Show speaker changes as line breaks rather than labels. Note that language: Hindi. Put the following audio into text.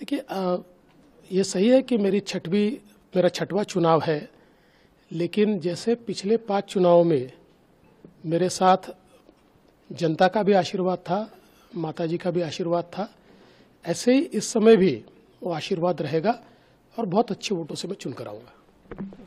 देखिए ये सही है कि मेरी छठवीं मेरा छठवा चुनाव है लेकिन जैसे पिछले पांच चुनाव में मेरे साथ जनता का भी आशीर्वाद था माता जी का भी आशीर्वाद था ऐसे ही इस समय भी वो आशीर्वाद रहेगा और बहुत अच्छे वोटों से मैं चुनकर आऊँगा